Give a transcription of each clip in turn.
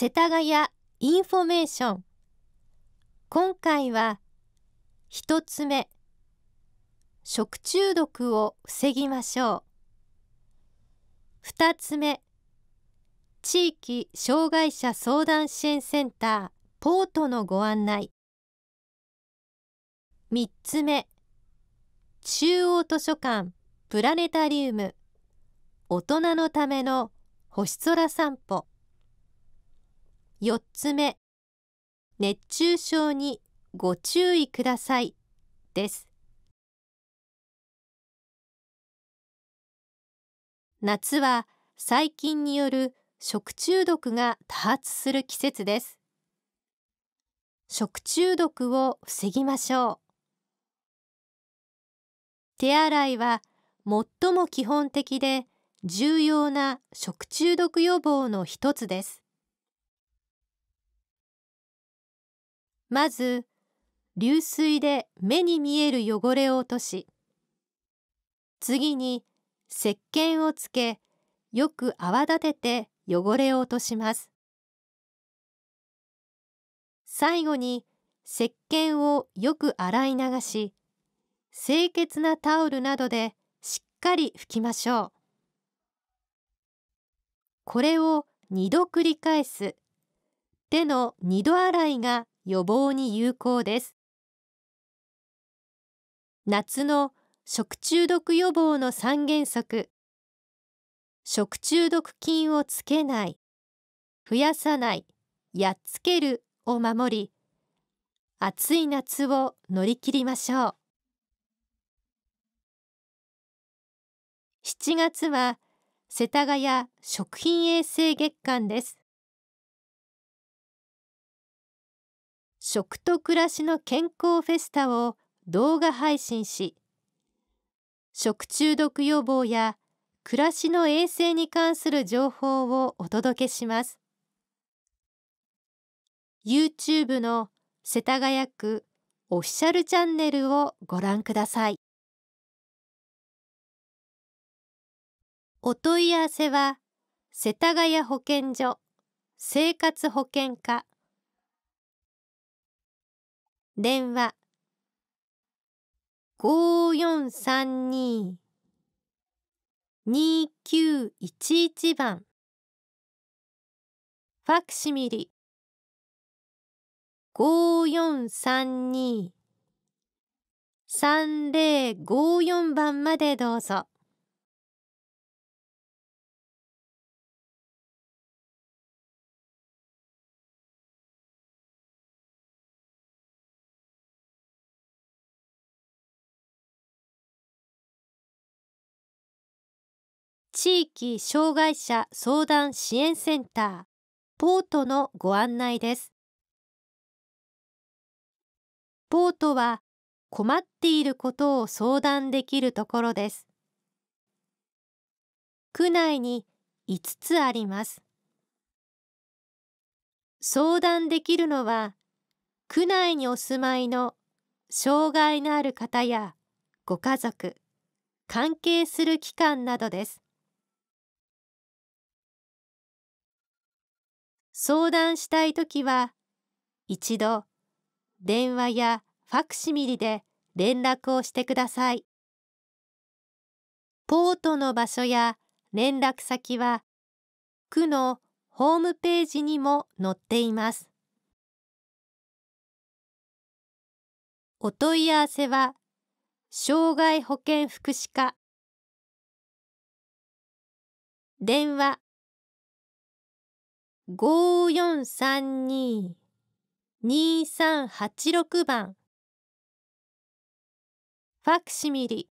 世田谷インフォメーション今回は1つ目食中毒を防ぎましょう2つ目地域障害者相談支援センターポートのご案内3つ目中央図書館プラネタリウム大人のための星空散歩4つ目熱中症にご注意くださいです夏は細菌による食中毒が多発する季節です食中毒を防ぎましょう手洗いは最も基本的で重要な食中毒予防の一つですまず流水で目に見える汚れを落とし次に石鹸をつけよく泡立てて汚れを落とします最後に石鹸をよく洗い流し清潔なタオルなどでしっかり拭きましょうこれを2度繰り返す手の2度洗いが予防に有効です夏の食中毒予防の三原則食中毒菌をつけない増やさないやっつけるを守り暑い夏を乗り切りましょう7月は世田谷食品衛生月間です食と暮らしの健康フェスタを動画配信し食中毒予防や暮らしの衛生に関する情報をお届けします YouTube の世田谷区オフィシャルチャンネルをご覧くださいお問い合わせは世田谷保健所生活保健課電話5432-2911番ファクシミリ5432-3054番までどうぞ。地域障害者相談支援センターポートのご案内ですポートは困っていることを相談できるところです区内に5つあります相談できるのは区内にお住まいの障害のある方やご家族関係する機関などです相談したいときは、一度、電話やファクシミリで連絡をしてください。ポートの場所や連絡先は、区のホームページにも載っています。お問い合わせは、障害保険福祉課電話5432-2386番ファクシミリ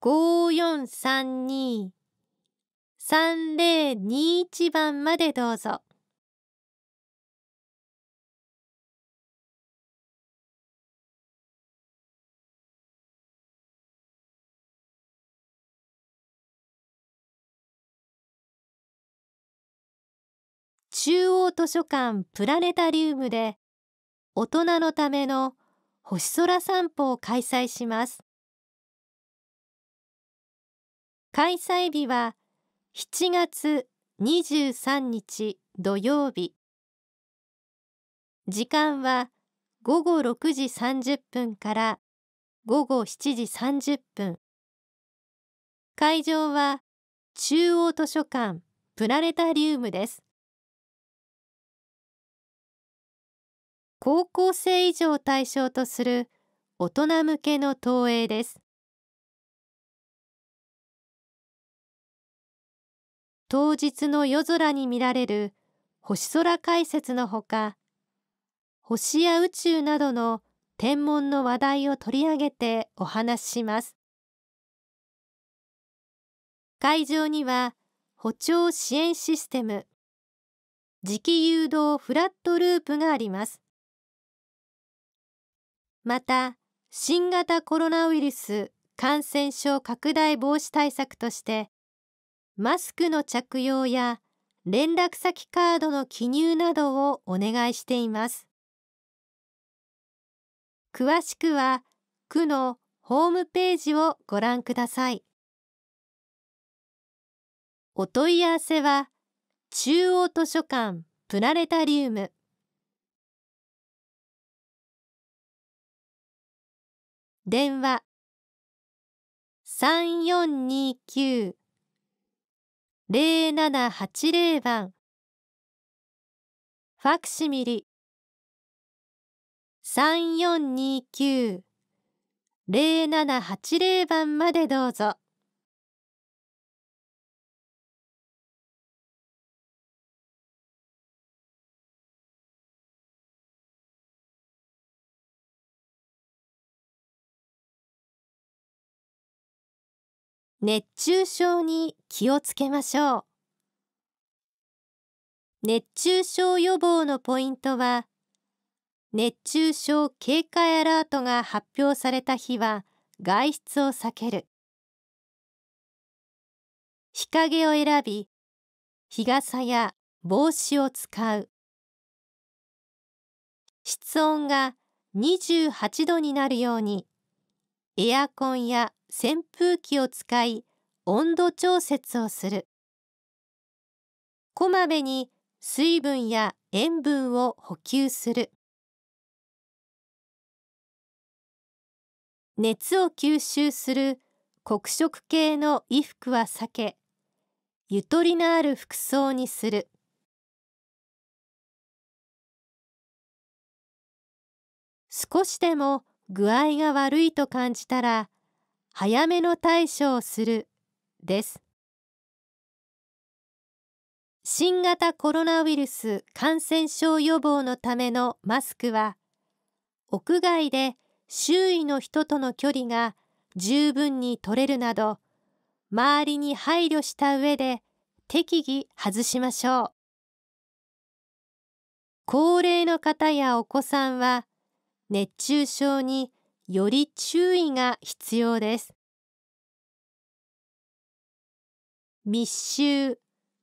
5432-3021番までどうぞ。中央図書館プラネタリウムで大人のための星空散歩を開催します開催日は7月23日土曜日時間は午後6時30分から午後7時30分会場は中央図書館プラネタリウムです高校生以上対象とする大人向けの投影です当日の夜空に見られる星空解説のほか星や宇宙などの天文の話題を取り上げてお話しします会場には補聴支援システム磁気誘導フラットループがありますまた新型コロナウイルス感染症拡大防止対策としてマスクの着用や連絡先カードの記入などをお願いしています詳しくは区のホームページをご覧くださいお問い合わせは中央図書館プラネタリウム電話3429-0780番ファクシミリ3429-0780番までどうぞ。熱中症に気をつけましょう熱中症予防のポイントは熱中症警戒アラートが発表された日は外出を避ける日陰を選び日傘や帽子を使う室温が28度になるようにエアコンや扇風機を使い温度調節をするこまめに水分や塩分を補給する熱を吸収する黒色系の衣服は避けゆとりのある服装にする少しでも具合が悪いと感じたら早めの対処をするです新型コロナウイルス感染症予防のためのマスクは屋外で周囲の人との距離が十分に取れるなど周りに配慮した上で適宜外しましょう高齢の方やお子さんは熱中症により注意が必要です密集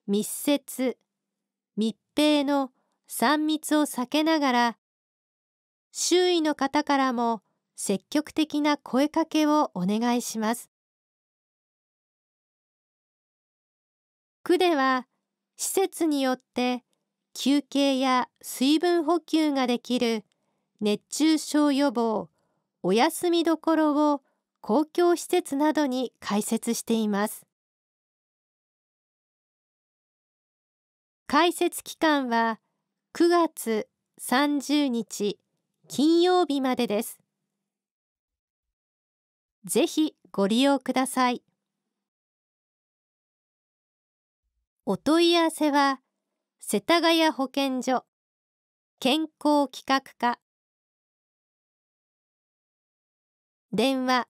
密接密閉の3密を避けながら周囲の方からも積極的な声かけをお願いします区では施設によって休憩や水分補給ができる熱中症予防お休みどころを公共施設などに開設しています開設期間は9月30日金曜日までですぜひご利用くださいお問い合わせは世田谷保健所健康企画課電話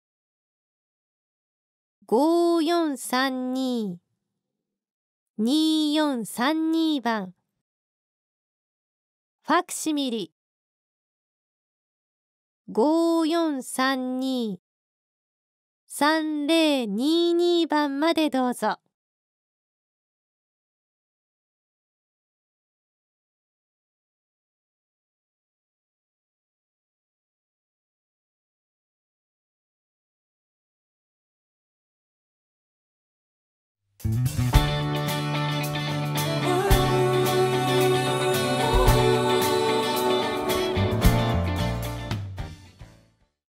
5432-2432番ファクシミリ5432-3022番までどうぞ。Thank you.